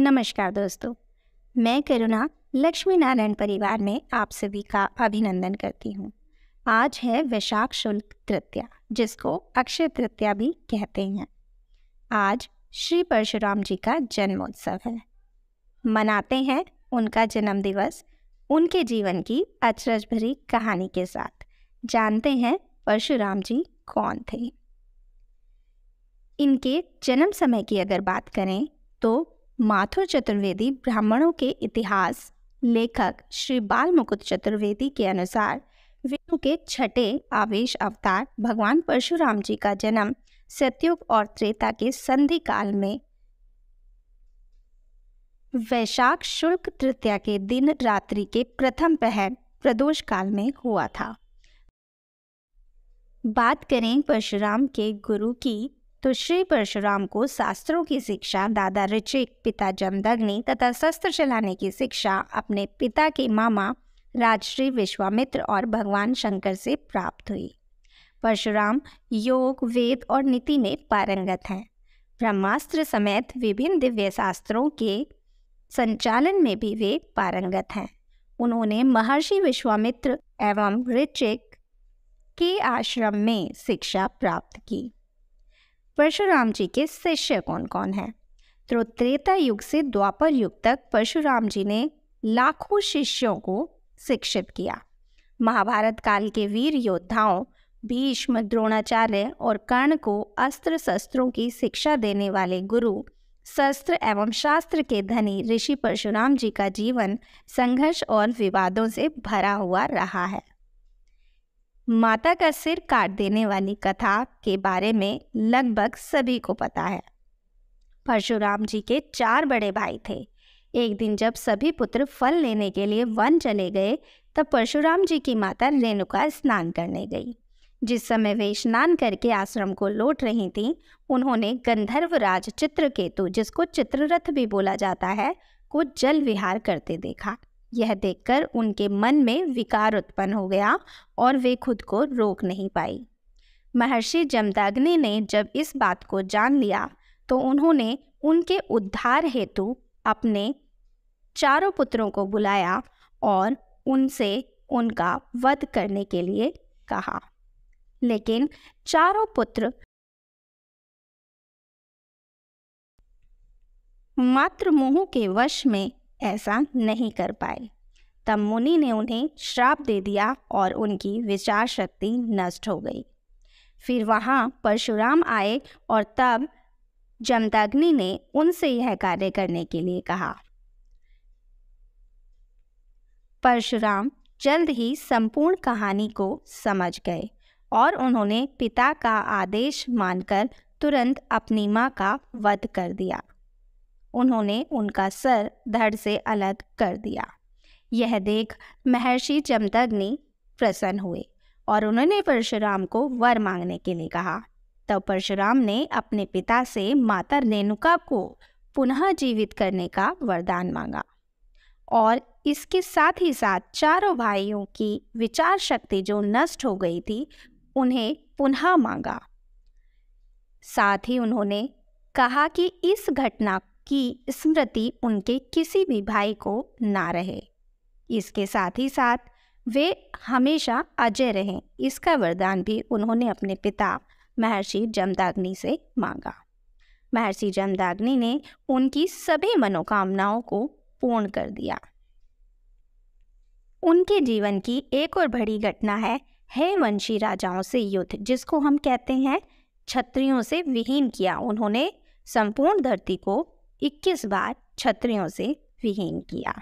नमस्कार दोस्तों मैं करुणा लक्ष्मी नारायण परिवार में आप सभी का अभिनंदन करती हूँ आज है वैशाख शुल्क तृतीया जिसको अक्षय तृतीया भी कहते हैं आज श्री परशुराम जी का जन्मोत्सव है मनाते हैं उनका जन्म दिवस उनके जीवन की अचरज भरी कहानी के साथ जानते हैं परशुराम जी कौन थे इनके जन्म समय की अगर बात करें तो माथुर चतुर्वेदी ब्राह्मणों के इतिहास लेखक श्री बाल मुकुट चतुर्वेदी के अनुसार विष्णु के छठे आवेश अवतार भगवान परशुराम जी का जन्म सत्युग और त्रेता के संधि काल में वैशाख शुल्क तृतीया के दिन रात्रि के प्रथम पहर प्रदोष काल में हुआ था बात करें परशुराम के गुरु की तो श्री परशुराम को शास्त्रों की शिक्षा दादा ऋचिक पिता जमदग्नि तथा शस्त्र चलाने की शिक्षा अपने पिता के मामा राजश्री विश्वामित्र और भगवान शंकर से प्राप्त हुई परशुराम योग वेद और नीति में पारंगत हैं ब्रह्मास्त्र समेत विभिन्न दिव्य शास्त्रों के संचालन में भी वे पारंगत हैं उन्होंने महर्षि विश्वामित्र एवं ऋचिक के आश्रम में शिक्षा प्राप्त की परशुराम जी के शिष्य कौन कौन हैं तो त्रेता युग से द्वापर युग तक परशुराम जी ने लाखों शिष्यों को शिक्षित किया महाभारत काल के वीर योद्धाओं भीष्म द्रोणाचार्य और कर्ण को अस्त्र शस्त्रों की शिक्षा देने वाले गुरु शस्त्र एवं शास्त्र के धनी ऋषि परशुराम जी का जीवन संघर्ष और विवादों से भरा हुआ रहा है माता का सिर काट देने वाली कथा के बारे में लगभग सभी को पता है परशुराम जी के चार बड़े भाई थे एक दिन जब सभी पुत्र फल लेने के लिए वन चले गए तब परशुराम जी की माता रेणुका स्नान करने गई जिस समय वे स्नान करके आश्रम को लौट रही थीं उन्होंने गंधर्व राज चित्रकेतु जिसको चित्ररथ भी बोला जाता है को जल विहार करते देखा यह देखकर उनके मन में विकार उत्पन्न हो गया और वे खुद को रोक नहीं पाई महर्षि जमदाग्नि ने जब इस बात को जान लिया तो उन्होंने उनके उद्धार हेतु अपने चारों पुत्रों को बुलाया और उनसे उनका वध करने के लिए कहा लेकिन चारों पुत्र मातृमोह के वश में ऐसा नहीं कर पाए तब मुनि ने उन्हें श्राप दे दिया और उनकी विचार शक्ति नष्ट हो गई फिर वहाँ परशुराम आए और तब जमदग्नि ने उनसे यह कार्य करने के लिए कहा परशुराम जल्द ही संपूर्ण कहानी को समझ गए और उन्होंने पिता का आदेश मानकर तुरंत अपनी माँ का वध कर दिया उन्होंने उनका सर धड़ से अलग कर दिया यह देख महर्षि चमदग्नि प्रसन्न हुए और उन्होंने परशुराम को वर मांगने के लिए कहा तब परशुराम ने अपने पिता से माता रेणुका को पुनः जीवित करने का वरदान मांगा और इसके साथ ही साथ चारों भाइयों की विचार शक्ति जो नष्ट हो गई थी उन्हें पुनः मांगा साथ ही उन्होंने कहा कि इस घटना कि स्मृति उनके किसी भी भाई को ना रहे इसके साथ ही साथ वे हमेशा अजय रहें इसका वरदान भी उन्होंने अपने पिता महर्षि जमदाग्नि से मांगा महर्षि जमदाग्नि ने उनकी सभी मनोकामनाओं को पूर्ण कर दिया उनके जीवन की एक और बड़ी घटना है हे वंशी राजाओं से युद्ध जिसको हम कहते हैं क्षत्रियों से विहीन किया उन्होंने संपूर्ण धरती को 21 बार छत्रियों से विहीन किया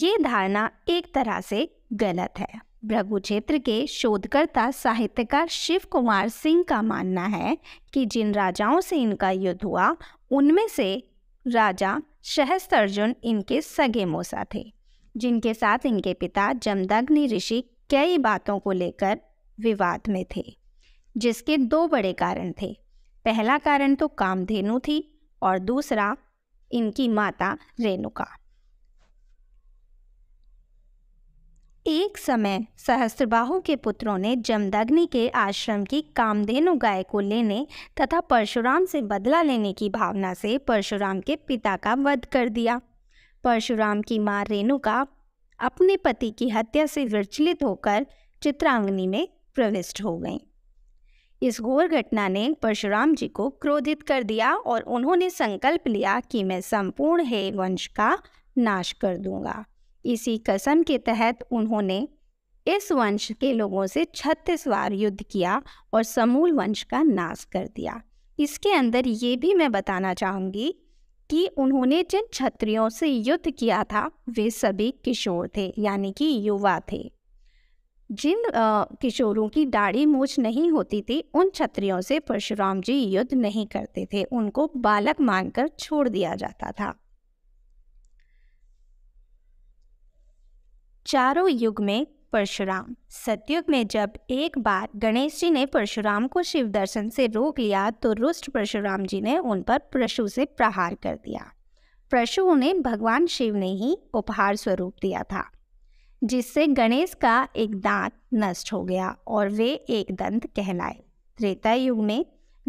ये धारणा एक तरह से गलत है भ्रभु क्षेत्र के शोधकर्ता साहित्यकार शिव कुमार सिंह का मानना है कि जिन राजाओं से इनका युद्ध हुआ उनमें से राजा सहस्त्रजुन इनके सगे मोसा थे जिनके साथ इनके पिता जमदग्नि ऋषि कई बातों को लेकर विवाद में थे जिसके दो बड़े कारण थे पहला कारण तो कामधेनु थी और दूसरा इनकी माता रेणुका एक समय सहस्त्रबाहु के पुत्रों ने जमदग्नि के आश्रम की कामधेनु गाय को लेने तथा परशुराम से बदला लेने की भावना से परशुराम के पिता का वध कर दिया परशुराम की मां रेणुका अपने पति की हत्या से विचलित होकर चित्रांगनी में प्रविष्ट हो गई इस घोर घटना ने परशुराम जी को क्रोधित कर दिया और उन्होंने संकल्प लिया कि मैं संपूर्ण हे वंश का नाश कर दूंगा इसी कसम के तहत उन्होंने इस वंश के लोगों से छत्तीस बार युद्ध किया और समूल वंश का नाश कर दिया इसके अंदर ये भी मैं बताना चाहूँगी कि उन्होंने जिन क्षत्रियों से युद्ध किया था वे सभी किशोर थे यानी कि युवा थे जिन किशोरों की दाढ़ी मूछ नहीं होती थी उन क्षत्रियों से परशुराम जी युद्ध नहीं करते थे उनको बालक मानकर छोड़ दिया जाता था चारों युग में परशुराम सतयुग में जब एक बार गणेश जी ने परशुराम को शिव दर्शन से रोक लिया तो रुष्ट परशुराम जी ने उन पर प्रशु से प्रहार कर दिया प्रशु उन्हें भगवान शिव ने ही उपहार स्वरूप दिया था जिससे गणेश का एक दांत नष्ट हो गया और वे एक दंत कहलाए त्रेता युग में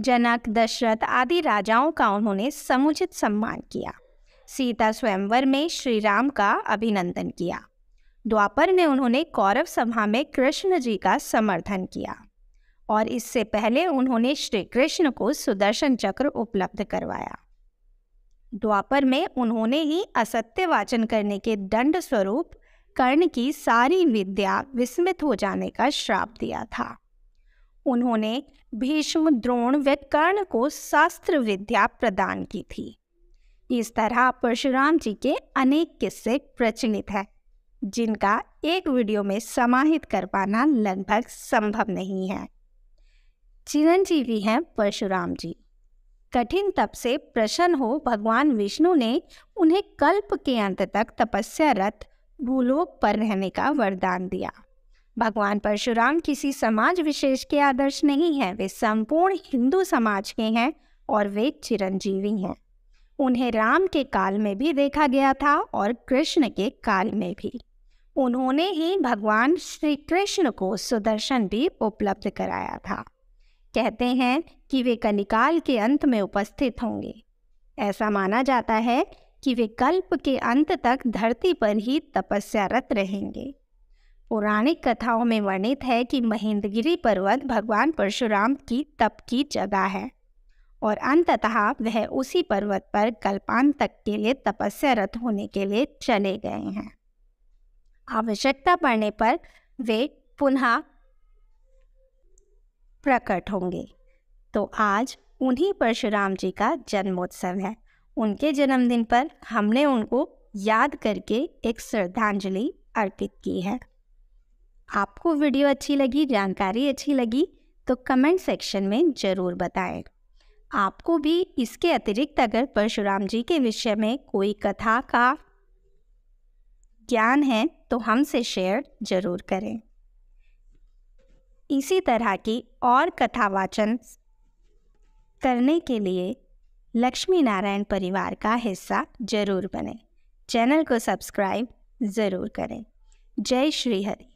जनक दशरथ आदि राजाओं का उन्होंने समुचित सम्मान किया सीता स्वयंवर में श्री राम का अभिनंदन किया द्वापर में उन्होंने कौरव सभा में कृष्ण जी का समर्थन किया और इससे पहले उन्होंने श्री कृष्ण को सुदर्शन चक्र उपलब्ध करवाया द्वापर में उन्होंने ही असत्य वाचन करने के दंड स्वरूप कर्ण की सारी विद्या विस्मित हो जाने का श्राप दिया था उन्होंने भीष्म द्रोण व कर्ण को शास्त्र विद्या प्रदान की थी इस तरह परशुराम जी के अनेक किस्से प्रचलित हैं जिनका एक वीडियो में समाहित कर पाना लगभग संभव नहीं है चिरंजीवी हैं परशुराम जी कठिन तप से प्रसन्न हो भगवान विष्णु ने उन्हें कल्प के अंत तक तपस्या रत भूलोक पर रहने का वरदान दिया भगवान परशुराम किसी समाज विशेष के आदर्श नहीं हैं वे संपूर्ण हिंदू समाज के हैं और वे चिरंजीवी हैं उन्हें राम के काल में भी देखा गया था और कृष्ण के काल में भी उन्होंने ही भगवान श्री कृष्ण को सुदर्शन भी उपलब्ध कराया था कहते हैं कि वे कनिकाल के अंत में उपस्थित होंगे ऐसा माना जाता है कि वे कल्प के अंत तक धरती पर ही तपस्यारत रहेंगे पौराणिक कथाओं में वर्णित है कि महेंद्रगिरी पर्वत भगवान परशुराम की तप की जगह है और अंततः वह उसी पर्वत पर कल्पान तक के लिए तपस्यारत होने के लिए चले गए हैं आवश्यकता पड़ने पर वे पुनः प्रकट होंगे तो आज उन्हीं परशुराम जी का जन्मोत्सव है उनके जन्मदिन पर हमने उनको याद करके एक श्रद्धांजलि अर्पित की है आपको वीडियो अच्छी लगी जानकारी अच्छी लगी तो कमेंट सेक्शन में ज़रूर बताएं। आपको भी इसके अतिरिक्त अगर परशुराम जी के विषय में कोई कथा का ज्ञान है तो हमसे शेयर ज़रूर करें इसी तरह की और कथा वाचन करने के लिए लक्ष्मी नारायण परिवार का हिस्सा जरूर बने चैनल को सब्सक्राइब ज़रूर करें जय श्री हरि